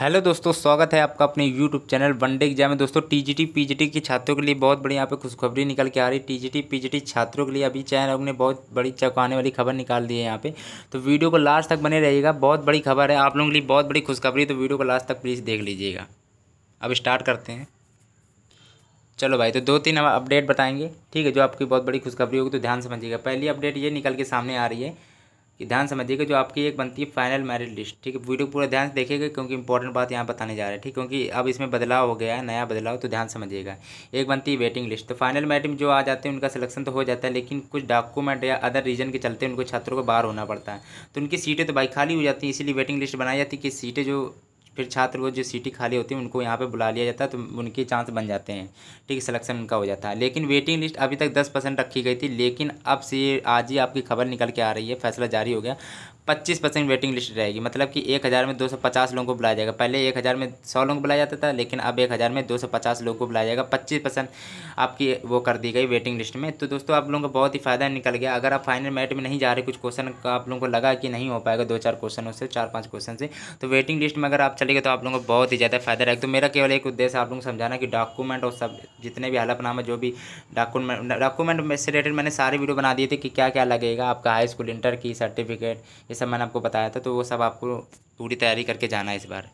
hello दोस्तों स्वागत है आपका अपने यूट्यूब चैनल वनडे एग्जाम में दोस्तों टीजीटी पीजीटी के छात्रों के लिए बहुत बड़ी यहाँ पे खुशखबरी निकल के आ रही है टीजीटी पीजीटी छात्रों के लिए अभी चैनल ने बहुत बड़ी चौंकाने वाली खबर निकाल दी है यहाँ पे तो वीडियो को लास्ट तक बने रहिएगा बहुत बड़ी खबर है आप लोगों के लिए बहुत बड़ी खुशखबरी तो वीडियो को लास्ट तक प्लीज़ देख लीजिएगा अब स्टार्ट करते हैं चलो भाई तो दो तीन अपडेट बताएंगे ठीक है जो आपकी बहुत बड़ी खुशखबरी होगी तो ध्यान समझिएगा पहली अपडेट ये निकल के सामने आ रही है कि ध्यान समझिएगा जो आपकी एक बनती है फाइनल मैरिट लिस्ट ठीक है वीडियो पूरा ध्यान से देखिएगा क्योंकि इंपॉर्टेंट बात यहाँ बताने जा रहा है ठीक क्योंकि अब इसमें बदलाव हो गया है नया बदलाव तो ध्यान समझिएगा एक बनती है वेटिंग लिस्ट तो फाइनल मैरिट में जो आ जाते हैं उनका सिलेक्शन तो हो जाता है लेकिन कुछ डॉक्यूमेंट या अदर रीजन के चलते उनको छात्रों को बाहर होना पड़ता है तो उनकी सीटें तो भाई खाली हो जाती है इसीलिए वेटिंग लिस्ट बनाई जाती है कि सीटें जो फिर छात्र को जो सीटी खाली होती है उनको यहाँ पे बुला लिया जाता है तो उनके चांस बन जाते हैं ठीक है सिलेक्शन उनका हो जाता है लेकिन वेटिंग लिस्ट अभी तक दस परसेंट रखी गई थी लेकिन अब से आज ही आपकी खबर निकल के आ रही है फैसला जारी हो गया पच्चीस परसेंट वेटिंग लिस्ट रहेगी मतलब कि एक हज़ार में दो सौ पचास लोगों को बुलाया जाएगा पहले एक हज़ार में सौ लोगों को बुलाया जाता था लेकिन अब एक हज़ार में दो सौ पचास लोगों को बुलाया जाएगा पच्चीस परसेंट आपकी वो कर दी गई वेटिंग लिस्ट में तो दोस्तों आप लोगों का बहुत ही फ़ायदा निकल गया अगर आप फाइनल मैट में नहीं जा रहे कुछ क्वेश्चन का आप लोगों को लगा कि नहीं हो पाएगा दो चार क्वेश्चनों से चार पाँच क्वेश्चन से तो वेटिंग लिस्ट में अगर आप चले गए तो आप लोगों को बहुत ही ज़्यादा फायदा रहेगा तो मेरा केवल एक उद्देश्य आप लोगों को समझाना कि डॉक्यूमेंट और सब जितने भी हलफनामा जो भी डॉक्यूमेंट डॉक्यूमेंट से रिलेटेड मैंने सारी वीडियो बना दिए थे कि क्या क्या लगेगा आपका हाई स्कूल इंटर की सर्टिफिकेट इस सब मैंने आपको बताया था तो वो सब आपको पूरी तैयारी करके जाना है इस बार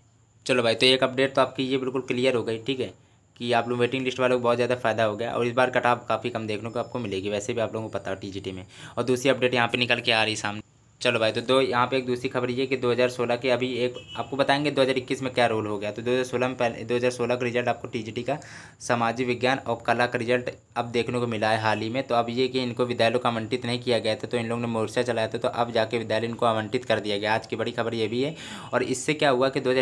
चलो भाई तो एक अपडेट तो आपकी ये बिल्कुल क्लियर हो गई ठीक है कि आप लोग वेटिंग लिस्ट वालों को बहुत ज़्यादा फ़ायदा हो गया और इस बार कटाव काफ़ी कम देखने को आपको मिलेगी वैसे भी आप लोगों को पता है टी में और दूसरी अपडेट यहाँ पर निकल के आ रही सामने चलो भाई तो दो यहाँ पे एक दूसरी खबर ये कि 2016 के अभी एक आपको बताएंगे 2021 में क्या रोल हो गया तो 2016 में पहले सोलह का रिजल्ट आपको टी का सामाजिक विज्ञान और कला का रिजल्ट अब देखने को मिला है हाल ही में तो अब ये कि इनको विद्यालयों का आवंटित नहीं किया गया था तो इन लोगों ने मोर्चा चलाया था तो अब जाके विद्यालय इनको आवंटित कर दिया गया आज की बड़ी खबर ये भी है और इससे क्या हुआ कि दो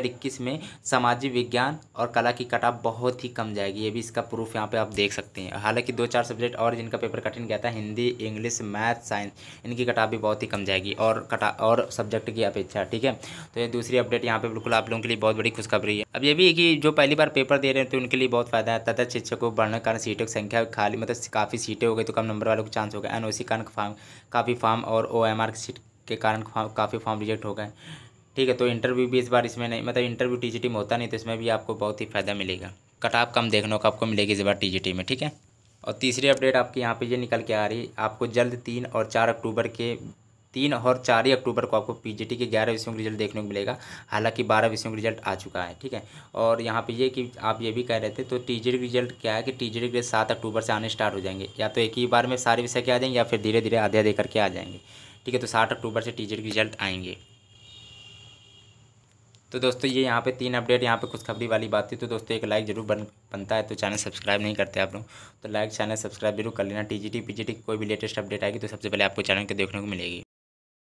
में सामाजिक विज्ञान और कला की कट बहुत ही कम जाएगी ये भी इसका प्रूफ यहाँ पर आप देख सकते हैं हालाँकि दो चार सब्जेक्ट और जिनका पेपर कठिन गया था हिंदी इंग्लिश मैथ साइंस इनकी कटाप भी बहुत ही कम जाएगी और और कटा और सब्जेक्ट की अपेक्षा ठीक है तो ये दूसरी अपडेट यहाँ पे बिल्कुल आप लोगों के लिए बहुत बड़ी खुशखबरी है अब ये भी है कि जो पहली बार पेपर दे रहे हैं तो उनके लिए बहुत फायदा है तथा शिक्षकों को बढ़ने कारण सीटों की संख्या खाली मतलब काफ़ी सीटें हो गई तो कम नंबर वालों को चांस हो गया एन कारण फार्म काफ़ी फार्म और ओ एम सीट के कारण काफ़ी फॉर्म रिजेक्ट हो गए ठीक है तो इंटरव्यू भी इस बार इसमें नहीं मतलब इंटरव्यू टी में होता नहीं तो इसमें भी आपको बहुत ही फ़ायदा मिलेगा कटाप कम देखने को आपको मिलेगी इस बार टी में ठीक है और तीसरी अपडेट आपकी यहाँ पे ये निकल के आ रही है आपको जल्द तीन और चार अक्टूबर के तीन और चार ही अक्टूबर को आपको पीजीटी के ग्यारह विषयों का रिजल्ट देखने को मिलेगा हालांकि बारह विषयों का रिजल्ट आ चुका है ठीक है और यहाँ पे ये कि आप ये भी कह रहे थे तो का रिजल्ट क्या है कि टीजीटी के सात अक्टूबर से आने स्टार्ट हो जाएंगे या तो एक ही बार में सारे विषय के आ जाएंगे या फिर धीरे धीरे आधे आधे करके आ जाएंगे ठीक है तो सात अक्टूबर से टी के रिजल्ट आएंगे तो दोस्तों ये यहाँ पे तीन अपडेट यहाँ पे खबरी वाली बात थी तो दोस्तों एक लाइक जरूर बन बनता है तो चैनल सब्सक्राइब नहीं करते आप लोग तो लाइक चैनल सब्सक्राइब जरूर कर लेना टीजीटी पीजीटी कोई भी लेटेस्ट अपडेट आएगी तो सबसे पहले आपको चैनल के देखने को मिलेगी